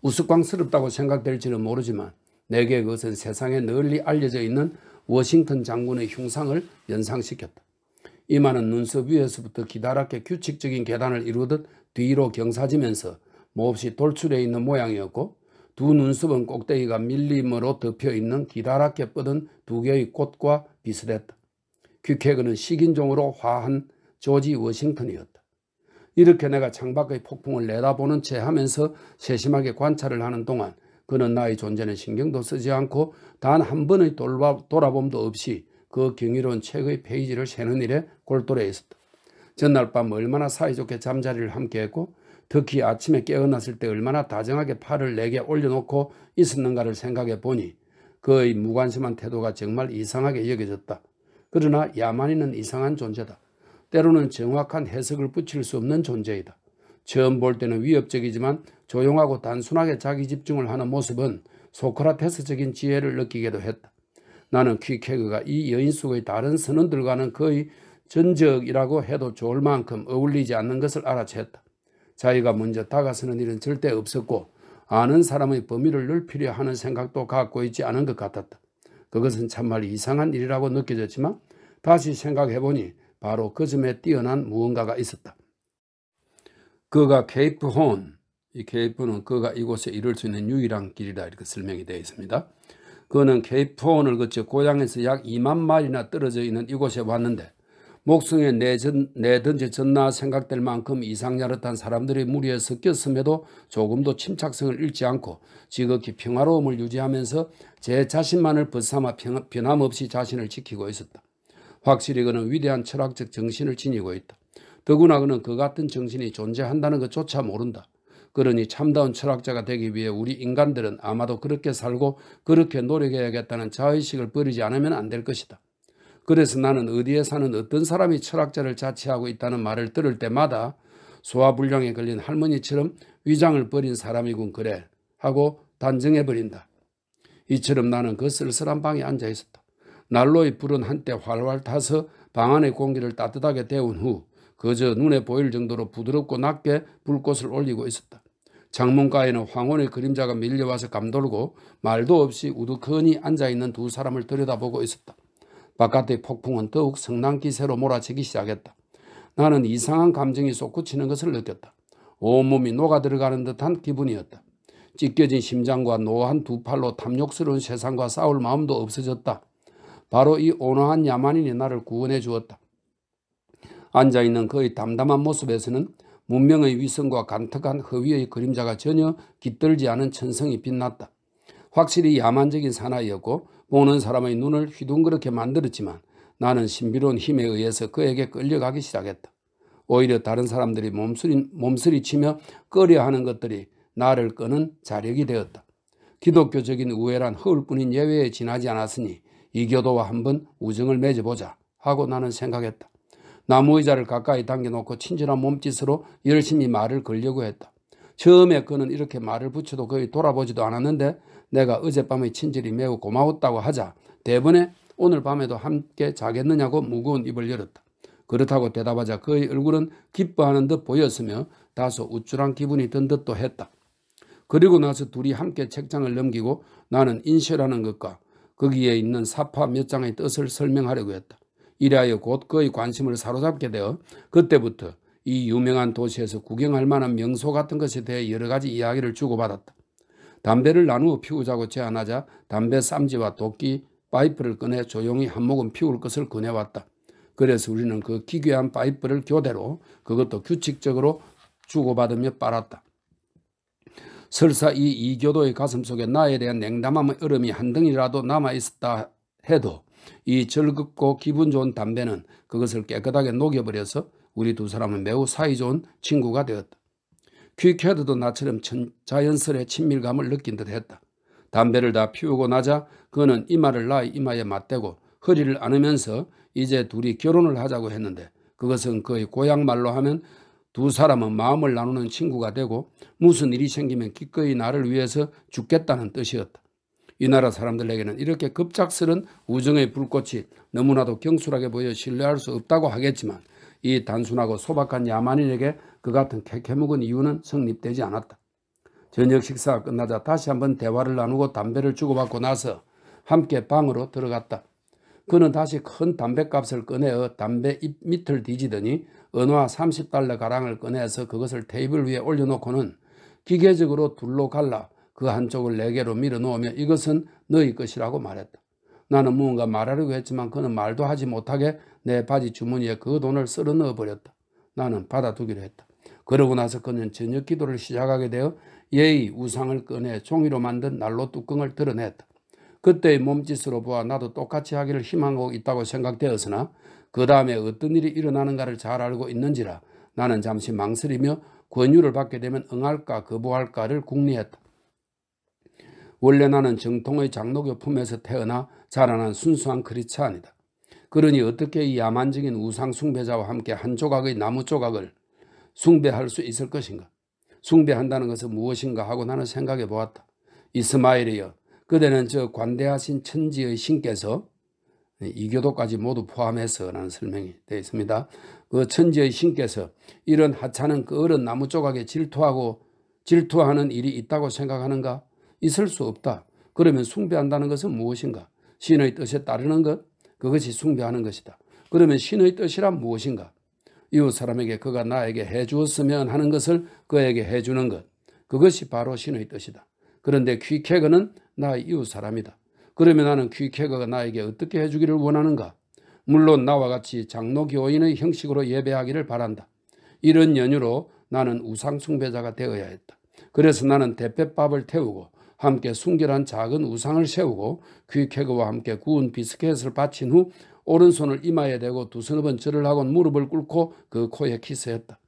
우스꽝스럽다고 생각될지는 모르지만 내게 그것은 세상에 널리 알려져 있는 워싱턴 장군의 흉상을 연상시켰다. 이마는 눈썹 위에서부터 기다랗게 규칙적인 계단을 이루듯 뒤로 경사지면서 몹시 돌출해 있는 모양이었고 두 눈썹은 꼭대기가 밀림으로 덮여 있는 기다랗게 뻗은 두 개의 꽃과 비슷했다. 퀵해그는 식인종으로 화한 조지 워싱턴이었다. 이렇게 내가 창밖의 폭풍을 내다보는 채 하면서 세심하게 관찰을 하는 동안 그는 나의 존재는 신경도 쓰지 않고 단 한 번의 돌바, 돌아봄도 없이 그 경이로운 책의 페이지를 세는 일에 골똘해 있었다. 전날 밤 얼마나 사이좋게 잠자리를 함께했고 특히 아침에 깨어났을 때 얼마나 다정하게 팔을 내게 올려놓고 있었는가를 생각해 보니 그의 무관심한 태도가 정말 이상하게 여겨졌다. 그러나 야만인은 이상한 존재다. 때로는 정확한 해석을 붙일 수 없는 존재이다. 처음 볼 때는 위협적이지만 조용하고 단순하게 자기 집중을 하는 모습은 소크라테스적인 지혜를 느끼기도 했다. 나는 퀴케그가 이 여인숙의 다른 선원들과는 거의 전적이라고 해도 좋을 만큼 어울리지 않는 것을 알아챘다. 자기가 먼저 다가서는 일은 절대 없었고 아는 사람의 범위를 넓히려 하는 생각도 갖고 있지 않은 것 같았다. 그것은 참말 이상한 일이라고 느껴졌지만 다시 생각해보니 바로 그 점에 뛰어난 무언가가 있었다. 그가 케이프 혼, 이 케이프는 그가 이곳에 이룰 수 있는 유일한 길이다 이렇게 설명이 되어 있습니다. 그는 케이프 혼을 거쳐 고향에서 약 2만 마일이나 떨어져 있는 이곳에 왔는데 목숨에 내던지 전나 생각될 만큼 이상야릇한 사람들의 무리에 섞였음에도 조금도 침착성을 잃지 않고 지극히 평화로움을 유지하면서 제 자신만을 벗삼아 변함없이 자신을 지키고 있었다. 확실히 그는 위대한 철학적 정신을 지니고 있다. 더구나 그는 그 같은 정신이 존재한다는 것조차 모른다. 그러니 참다운 철학자가 되기 위해 우리 인간들은 아마도 그렇게 살고 그렇게 노력해야겠다는 자의식을 버리지 않으면 안 될 것이다. 그래서 나는 어디에 사는 어떤 사람이 철학자를 자취하고 있다는 말을 들을 때마다 소화불량에 걸린 할머니처럼 위장을 버린 사람이군 그래 하고 단정해버린다. 이처럼 나는 그 쓸쓸한 방에 앉아 있었다. 난로의 불은 한때 활활 타서 방 안의 공기를 따뜻하게 데운 후 그저 눈에 보일 정도로 부드럽고 낮게 불꽃을 올리고 있었다. 장문가에는 황혼의 그림자가 밀려와서 감돌고 말도 없이 우두커니 앉아있는 두 사람을 들여다보고 있었다. 바깥의 폭풍은 더욱 성난 기세로 몰아치기 시작했다. 나는 이상한 감정이 솟구치는 것을 느꼈다. 온몸이 녹아들어가는 듯한 기분이었다. 찢겨진 심장과 노한 두 팔로 탐욕스러운 세상과 싸울 마음도 없어졌다. 바로 이 온화한 야만인이 나를 구원해 주었다. 앉아있는 그의 담담한 모습에서는 문명의 위성과 간특한 허위의 그림자가 전혀 깃들지 않은 천성이 빛났다. 확실히 야만적인 사나이였고 보는 사람의 눈을 휘둥그렇게 만들었지만 나는 신비로운 힘에 의해서 그에게 끌려가기 시작했다. 오히려 다른 사람들이 몸소리, 몸소리치며 꺼려하는 것들이 나를 끄는 자력이 되었다. 기독교적인 우애란 허울뿐인 예외에 지나지 않았으니 이교도와 한번 우정을 맺어보자 하고 나는 생각했다. 나무 의자를 가까이 당겨놓고 친절한 몸짓으로 열심히 말을 걸려고 했다. 처음에 그는 이렇게 말을 붙여도 거의 돌아보지도 않았는데 내가 어젯밤의 친절이 매우 고마웠다고 하자 대번에 오늘 밤에도 함께 자겠느냐고 무거운 입을 열었다. 그렇다고 대답하자 그의 얼굴은 기뻐하는 듯 보였으며 다소 우쭐한 기분이 든 듯도 했다. 그리고 나서 둘이 함께 책장을 넘기고 나는 인쇄라는 것과 거기에 있는 사파 몇 장의 뜻을 설명하려고 했다. 이래하여 곧 그의 관심을 사로잡게 되어 그때부터 이 유명한 도시에서 구경할 만한 명소 같은 것에 대해 여러 가지 이야기를 주고받았다. 담배를 나누어 피우자고 제안하자 담배 쌈지와 도끼 파이프를 꺼내 조용히 한 모금 피울 것을 권해왔다 그래서 우리는 그 기괴한 파이프를 교대로 그것도 규칙적으로 주고받으며 빨았다. 설사 이 이교도의 가슴속에 나에 대한 냉담함의 얼음이 한 덩이라도 남아있었다 해도 이 즐겁고 기분 좋은 담배는 그것을 깨끗하게 녹여버려서 우리 두 사람은 매우 사이좋은 친구가 되었다. 퀵헤드도 나처럼 자연스레 친밀감을 느낀 듯 했다. 담배를 다 피우고 나자 그는 이마를 나의 이마에 맞대고 허리를 안으면서 이제 둘이 결혼을 하자고 했는데 그것은 그의 고향말로 하면 두 사람은 마음을 나누는 친구가 되고 무슨 일이 생기면 기꺼이 나를 위해서 죽겠다는 뜻이었다. 이 나라 사람들에게는 이렇게 급작스런 우정의 불꽃이 너무나도 경솔하게 보여 신뢰할 수 없다고 하겠지만 이 단순하고 소박한 야만인에게 그 같은 캐캐묵은 이유는 성립되지 않았다. 저녁 식사가 끝나자 다시 한번 대화를 나누고 담배를 주고받고 나서 함께 방으로 들어갔다. 그는 다시 큰 담배값을 꺼내어 담배 잎 밑을 뒤지더니 은화 30달러 가량을 꺼내서 그것을 테이블 위에 올려놓고는 기계적으로 둘로 갈라 그 한쪽을 네 개로 밀어놓으며 이것은 너희 것이라고 말했다. 나는 무언가 말하려고 했지만 그는 말도 하지 못하게 내 바지 주머니에 그 돈을 쓸어 넣어버렸다. 나는 받아두기로 했다. 그러고 나서 그는 저녁 기도를 시작하게 되어 예의 우상을 꺼내 종이로 만든 난로 뚜껑을 드러냈다. 그때의 몸짓으로 보아 나도 똑같이 하기를 희망하고 있다고 생각되었으나 그 다음에 어떤 일이 일어나는가를 잘 알고 있는지라 나는 잠시 망설이며 권유를 받게 되면 응할까 거부할까를 궁리했다. 원래 나는 정통의 장로교 품에서 태어나 자라난 순수한 크리스찬이다. 그러니 어떻게 이 야만적인 우상 숭배자와 함께 한 조각의 나무 조각을 숭배할 수 있을 것인가? 숭배한다는 것은 무엇인가 하고 나는 생각해 보았다. 이스마엘이여 그대는 저 관대하신 천지의 신께서 이교도까지 모두 포함해서라는 설명이 되어 있습니다. 그 천지의 신께서 이런 하찮은 그 어른 나무 조각에 질투하고 질투하는 일이 있다고 생각하는가? 있을 수 없다. 그러면 숭배한다는 것은 무엇인가? 신의 뜻에 따르는 것? 그것이 숭배하는 것이다. 그러면 신의 뜻이란 무엇인가? 이웃 사람에게 그가 나에게 해 주었으면 하는 것을 그에게 해 주는 것. 그것이 바로 신의 뜻이다. 그런데 퀴케그는 나의 이웃 사람이다. 그러면 나는 퀴케그가 나에게 어떻게 해 주기를 원하는가? 물론 나와 같이 장로교인의 형식으로 예배하기를 바란다. 이런 연유로 나는 우상숭배자가 되어야 했다. 그래서 나는 대패밥을 태우고 함께 순결한 작은 우상을 세우고 귀케그와 함께 구운 비스켓을 바친 후 오른손을 이마에 대고 두서너 번 절을 하곤 무릎을 꿇고 그 코에 키스했다.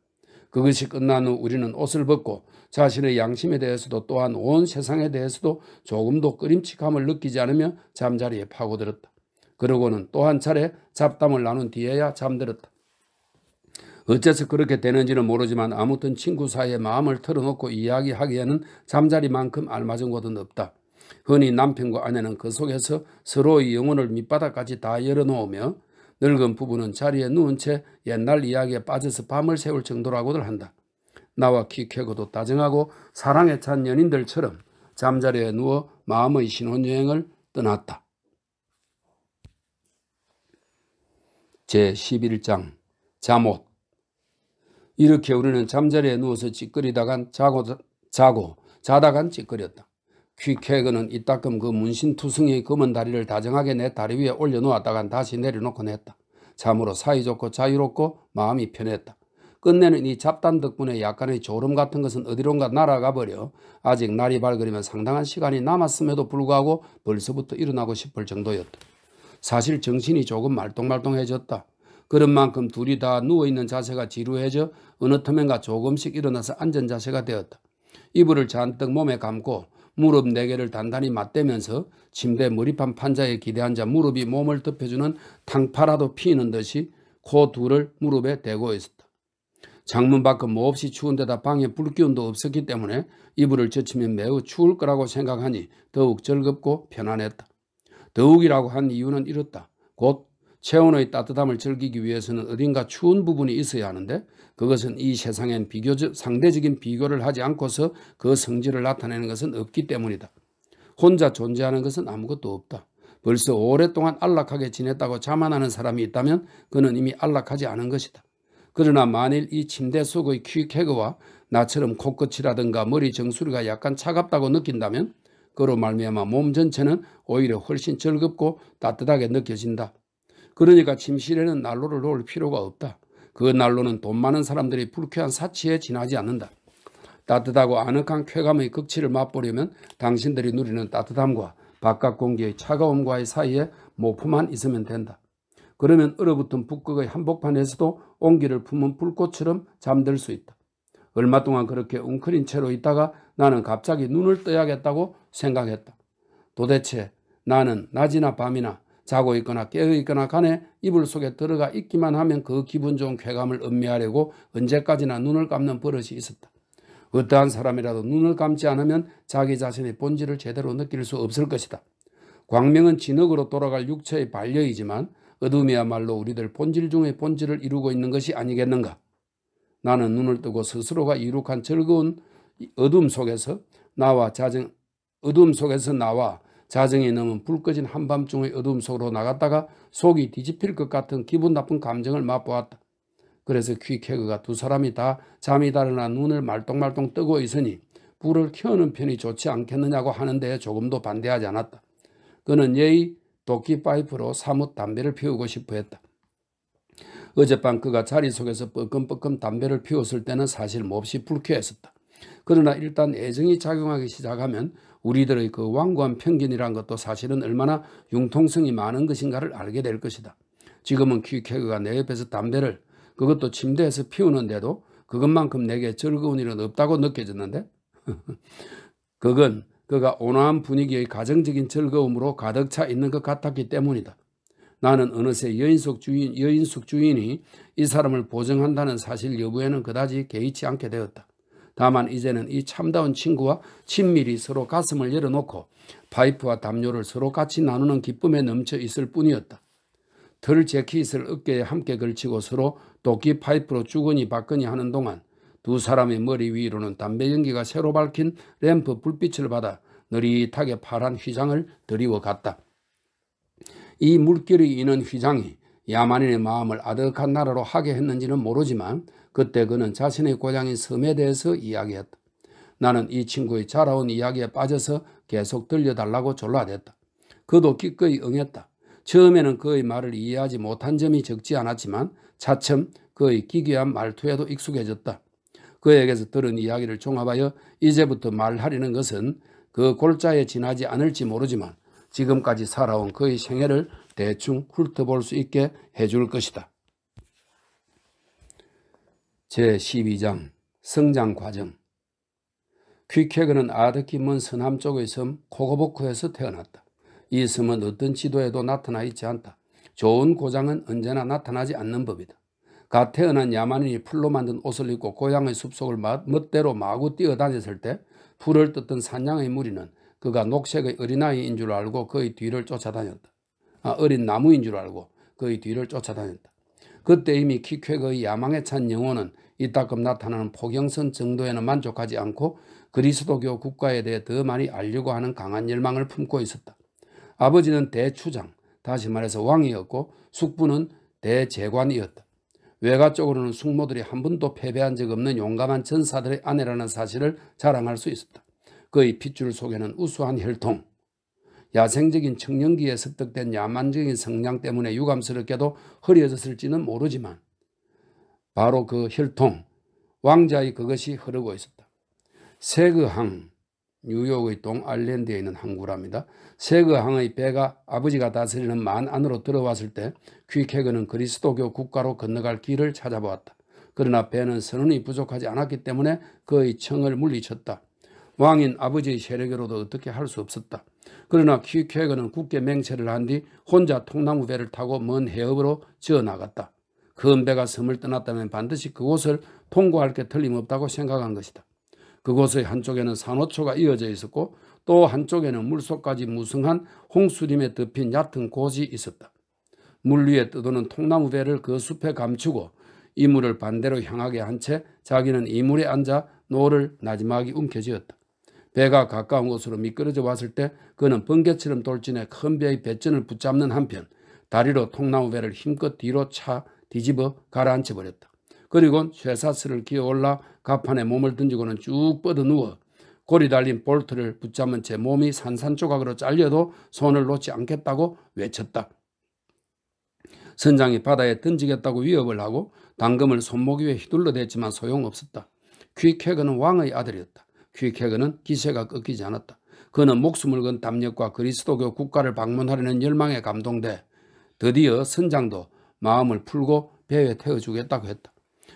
그것이 끝난 후 우리는 옷을 벗고 자신의 양심에 대해서도 또한 온 세상에 대해서도 조금도 끄임칙함을 느끼지 않으며 잠자리에 파고들었다. 그러고는 또 한 차례 잡담을 나눈 뒤에야 잠들었다. 어째서 그렇게 되는지는 모르지만 아무튼 친구 사이에 마음을 털어놓고 이야기하기에는 잠자리만큼 알맞은 곳은 없다. 흔히 남편과 아내는 그 속에서 서로의 영혼을 밑바닥까지 다 열어놓으며 늙은 부부는 자리에 누운 채 옛날 이야기에 빠져서 밤을 새울 정도라고들 한다. 나와 키 크고도 다정하고 사랑에 찬 연인들처럼 잠자리에 누워 마음의 신혼여행을 떠났다. 제11장 잠옷 이렇게 우리는 잠자리에 누워서 찌끄리다간 자고, 자고 자다간 찌끄렸다. 퀵해그는 이따금 그 문신투성이 검은 다리를 다정하게 내 다리 위에 올려놓았다간 다시 내려놓곤 했다. 참으로 사이좋고 자유롭고 마음이 편했다. 끝내는 이 잡단 덕분에 약간의 졸음 같은 것은 어디론가 날아가 버려 아직 날이 밝으려면 상당한 시간이 남았음에도 불구하고 벌써부터 일어나고 싶을 정도였다. 사실 정신이 조금 말똥말똥해졌다. 그런 만큼 둘이 다 누워있는 자세가 지루해져 어느 틈엔가 조금씩 일어나서 앉은 자세가 되었다. 이불을 잔뜩 몸에 감고 무릎 네 개를 단단히 맞대면서 침대 머리판 판자에 기대앉아 무릎이 몸을 덮여주는 탕파라도 피는 듯이 코 둘을 무릎에 대고 있었다. 창문 밖은 몹시 뭐 추운 데다 방에 불기운도 없었기 때문에 이불을 젖히면 매우 추울 거라고 생각하니 더욱 즐겁고 편안했다. 더욱이라고 한 이유는 이렇다. 곧 체온의 따뜻함을 즐기기 위해서는 어딘가 추운 부분이 있어야 하는데 그것은 이 세상엔 비교적 상대적인 비교를 하지 않고서 그 성질을 나타내는 것은 없기 때문이다. 혼자 존재하는 것은 아무것도 없다. 벌써 오랫동안 안락하게 지냈다고 자만하는 사람이 있다면 그는 이미 안락하지 않은 것이다. 그러나 만일 이 침대 속의 퀵해그와 나처럼 코끝이라든가 머리 정수리가 약간 차갑다고 느낀다면 그로 말미암아 몸 전체는 오히려 훨씬 즐겁고 따뜻하게 느껴진다. 그러니까 침실에는 난로를 놓을 필요가 없다. 그날로는 돈 많은 사람들이 불쾌한 사치에 지나지 않는다. 따뜻하고 아늑한 쾌감의 극치를 맛보려면 당신들이 누리는 따뜻함과 바깥 공기의 차가움과의 사이에 모품만 있으면 된다. 그러면 얼어붙은 북극의 한복판에서도 온기를 품은 불꽃처럼 잠들 수 있다. 얼마 동안 그렇게 웅크린 채로 있다가 나는 갑자기 눈을 떠야겠다고 생각했다. 도대체 나는 낮이나 밤이나 자고 있거나 깨어 있거나 간에 이불 속에 들어가 있기만 하면 그 기분 좋은 쾌감을 음미하려고 언제까지나 눈을 감는 버릇이 있었다. 어떠한 사람이라도 눈을 감지 않으면 자기 자신의 본질을 제대로 느낄 수 없을 것이다. 광명은 진흙으로 돌아갈 육체의 반려이지만 어둠이야말로 우리들 본질 중의 본질을 이루고 있는 것이 아니겠는가. 나는 눈을 뜨고 스스로가 이룩한 즐거운 어둠 속에서 나와 자정 어둠 속에서 나와 자정이 넘은 불 꺼진 한밤중의 어둠 속으로 나갔다가 속이 뒤집힐 것 같은 기분 나쁜 감정을 맛보았다. 그래서 퀴케그가 두 사람이 다 잠이 달아나 눈을 말똥말똥 뜨고 있으니 불을 켜는 편이 좋지 않겠느냐고 하는데 조금도 반대하지 않았다. 그는 예의 도끼 파이프로 사뭇 담배를 피우고 싶어 했다. 어젯밤 그가 자리 속에서 뻐끔뻐끔 담배를 피웠을 때는 사실 몹시 불쾌했었다. 그러나 일단 애정이 작용하기 시작하면 우리들의 그 완고한 편견이란 것도 사실은 얼마나 융통성이 많은 것인가를 알게 될 것이다. 지금은 퀴케그가 내 옆에서 담배를 그것도 침대에서 피우는데도 그것만큼 내게 즐거운 일은 없다고 느껴졌는데 그건 그가 온화한 분위기의 가정적인 즐거움으로 가득 차 있는 것 같았기 때문이다. 나는 어느새 여인숙 주인, 여인숙 주인이 이 사람을 보증한다는 사실 여부에는 그다지 개의치 않게 되었다. 다만 이제는 이 참다운 친구와 친밀히 서로 가슴을 열어놓고 파이프와 담요를 서로 같이 나누는 기쁨에 넘쳐 있을 뿐이었다. 덜 재킷을 어깨에 함께 걸치고 서로 도끼 파이프로 주거니 받거니 하는 동안 두 사람의 머리 위로는 담배 연기가 새로 밝힌 램프 불빛을 받아 느릿하게 파란 휘장을 드리워 갔다. 이 물결이 이는 휘장이 야만인의 마음을 아득한 나라로 하게 했는지는 모르지만 그때 그는 자신의 고향인 섬에 대해서 이야기했다. 나는 이 친구의 자라온 이야기에 빠져서 계속 들려달라고 졸라댔다. 그도 기꺼이 응했다. 처음에는 그의 말을 이해하지 못한 점이 적지 않았지만 차츰 그의 기괴한 말투에도 익숙해졌다. 그에게서 들은 이야기를 종합하여 이제부터 말하려는 것은 그 골자에 지나지 않을지 모르지만 지금까지 살아온 그의 생애를 대충 훑어볼 수 있게 해줄 것이다. 제12장 성장 과정 퀴케그는 아득키먼 서남 쪽의 섬 코고보크에서 태어났다. 이 섬은 어떤 지도에도 나타나 있지 않다. 좋은 고장은 언제나 나타나지 않는 법이다. 갓 태어난 야만인이 풀로 만든 옷을 입고 고향의 숲속을 멋대로 마구 뛰어다녔을 때 풀을 뜯던 산양의 무리는 그가 녹색의 어린아이인 줄 알고 그의 뒤를 쫓아다녔다. 아, 어린 나무인 줄 알고 그의 뒤를 쫓아다녔다. 그때 이미 키쾌의 야망에 찬 영혼은 이따금 나타나는 포경선 정도에는 만족하지 않고 그리스도교 국가에 대해 더 많이 알려고 하는 강한 열망을 품고 있었다. 아버지는 대추장, 다시 말해서 왕이었고 숙부는 대제관이었다. 외가 쪽으로는 숙모들이 한 번도 패배한 적 없는 용감한 전사들의 아내라는 사실을 자랑할 수 있었다. 그의 핏줄 속에는 우수한 혈통, 야생적인 청년기에 습득된 야만적인 성량 때문에 유감스럽게도 흐려졌을지는 모르지만 바로 그 혈통 왕자의 그것이 흐르고 있었다. 세그항 뉴욕의 동아랜드에 있는 항구랍니다. 세그항의 배가 아버지가 다스리는 만 안으로 들어왔을 때 퀴케그는 그리스도교 국가로 건너갈 길을 찾아보았다. 그러나 배는 선원이 부족하지 않았기 때문에 그의 청을 물리쳤다. 왕인 아버지의 세력으로도 어떻게 할 수 없었다. 그러나 퀴케그는 국계 맹세를 한 뒤 혼자 통나무 배를 타고 먼 해협으로 지어나갔다. 그 은배가 섬을 떠났다면 반드시 그곳을 통과할 게 틀림없다고 생각한 것이다. 그곳의 한쪽에는 산호초가 이어져 있었고 또 한쪽에는 물속까지 무성한 홍수림에 덮인 얕은 곳이 있었다. 물 위에 떠도는 통나무 배를 그 숲에 감추고 이물을 반대로 향하게 한 채 자기는 이물에 앉아 노를 나지막이 움켜쥐었다. 배가 가까운 곳으로 미끄러져 왔을 때 그는 번개처럼 돌진해 큰 배의 배전을 붙잡는 한편 다리로 통나무 배를 힘껏 뒤로 차 뒤집어 가라앉혀 버렸다. 그리고 쇠사슬을 기어 올라 가판에 몸을 던지고는 쭉 뻗어 누워 고리 달린 볼트를 붙잡은 제 몸이 산산조각으로 잘려도 손을 놓지 않겠다고 외쳤다. 선장이 바다에 던지겠다고 위협을 하고 당금을 손목 위에 휘둘러댔지만 소용없었다. 퀵케그는 왕의 아들이었다. 퀵케그는 기세가 꺾이지 않았다. 그는 목숨을 건 담력과 그리스도교 국가를 방문하려는 열망에 감동돼 드디어 선장도 마음을 풀고 배에 태워주겠다고 했다.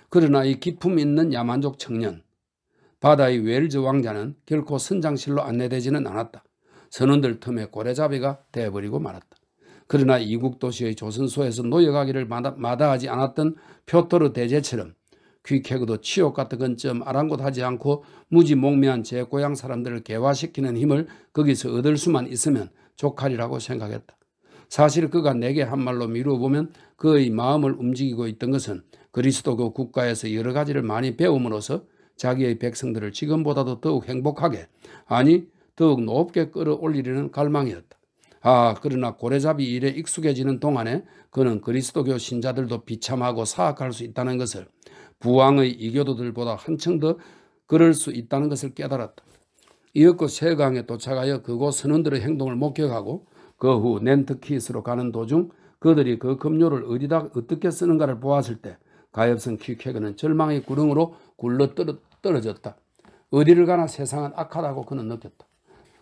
그러나 이 기품 있는 야만족 청년 바다의 웰즈 왕자는 결코 선장실로 안내되지는 않았다. 선원들 틈에 고래잡이가 되어버리고 말았다. 그러나 이국 도시의 조선소에서 노여가기를 마다, 하지 않았던 표토르 대제처럼 퀴케그도 치욕 같은 건점 아랑곳하지 않고 무지몽매한 제 고향 사람들을 개화시키는 힘을 거기서 얻을 수만 있으면 족하리라고 생각했다. 사실 그가 내게 한 말로 미루어 보면 그의 마음을 움직이고 있던 것은 그리스도교 그 국가에서 여러 가지를 많이 배움으로써 자기의 백성들을 지금보다도 더욱 행복하게 아니 더욱 높게 끌어올리려는 갈망이었다. 아 그러나 고래잡이 일에 익숙해지는 동안에 그는 그리스도교 신자들도 비참하고 사악할 수 있다는 것을 부왕의 이교도들보다 한층 더 그럴 수 있다는 것을 깨달았다. 이윽고 세강에 도착하여 그곳 선원들의 행동을 목격하고 그후 낸트키스로 가는 도중 그들이 그 급료를 어디다 어떻게 쓰는가를 보았을 때 가엾은 키케그는 절망의 구릉으로 굴러 떨어졌다. 어디를 가나 세상은 악하다고 그는 느꼈다.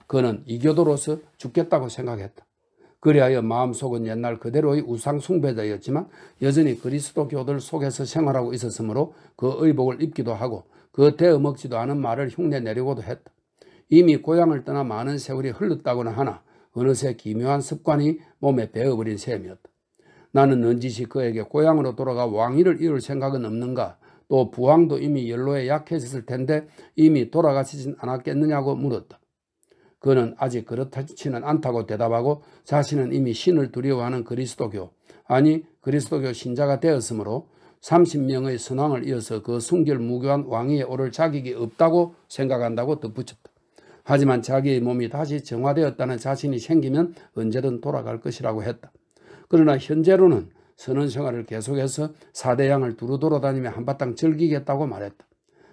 그는 이교도로서 죽겠다고 생각했다. 그리하여 마음속은 옛날 그대로의 우상 숭배자였지만 여전히 그리스도교들 속에서 생활하고 있었으므로 그 의복을 입기도 하고 그 대어먹지도 않은 말을 흉내 내려고도 했다. 이미 고향을 떠나 많은 세월이 흘렀다고는 하나 어느새 기묘한 습관이 몸에 배어버린 셈이었다. 나는 넌지시 그에게 고향으로 돌아가 왕위를 이룰 생각은 없는가 또 부왕도 이미 연로에 약해졌을 텐데 이미 돌아가시진 않았겠느냐고 물었다. 그는 아직 그렇지는 않다고 대답하고 자신은 이미 신을 두려워하는 그리스도교 아니 그리스도교 신자가 되었으므로 30명의 선왕을 이어서 그 순결무교한 왕위에 오를 자격이 없다고 생각한다고 덧붙였다. 하지만 자기의 몸이 다시 정화되었다는 자신이 생기면 언제든 돌아갈 것이라고 했다. 그러나 현재로는 선언 생활을 계속해서 사대양을 두루 돌아다니며 한바탕 즐기겠다고 말했다.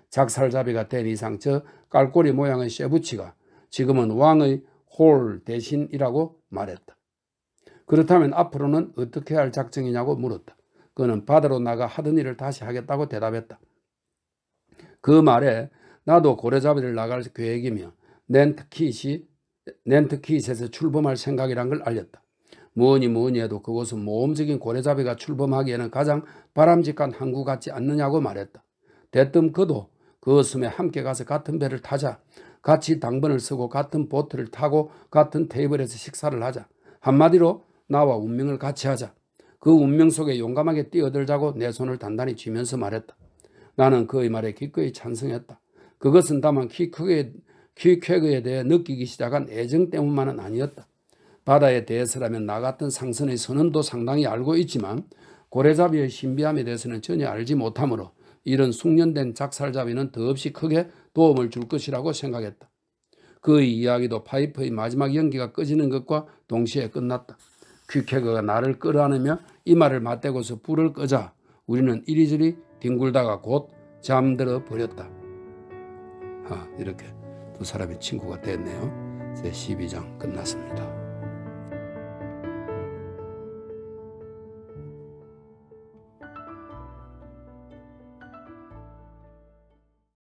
작살잡이가 된 이상 저 깔꼬리 모양의 쇠부치가 지금은 왕의 홀 대신이라고 말했다. 그렇다면 앞으로는 어떻게 할 작정이냐고 물었다. 그는 바다로 나가 하던 일을 다시 하겠다고 대답했다. 그 말에 나도 고래잡이를 나갈 계획이며 넨트킷이넨트킷에서 출범할 생각이란 걸 알렸다. 뭐니 뭐니 해도 그곳은 모험적인 고래잡이가 출범하기에는 가장 바람직한 항구 같지 않느냐고 말했다. 대뜸 그도 그 숨에 함께 가서 같은 배를 타자. 같이 당번을 쓰고 같은 보트를 타고 같은 테이블에서 식사를 하자. 한마디로 나와 운명을 같이 하자. 그 운명 속에 용감하게 뛰어들자고 내 손을 단단히 쥐면서 말했다. 나는 그의 말에 기꺼이 찬성했다. 그것은 다만 키 크게 퀴쾌그에 대해 느끼기 시작한 애정 때문만은 아니었다. 바다에 대해서라면 나 같은 상선의 선원도 상당히 알고 있지만 고래잡이의 신비함에 대해서는 전혀 알지 못하므로 이런 숙련된 작살잡이는 더없이 크게 도움을 줄 것이라고 생각했다. 그의 이야기도 파이프의 마지막 연기가 꺼지는 것과 동시에 끝났다. 퀴케가 나를 끌어안으며 이마를 맞대고서 불을 끄자 우리는 이리저리 뒹굴다가 곧 잠들어 버렸다. 아, 이렇게 두사람이 친구가 됐네요. 제 12장 끝났습니다.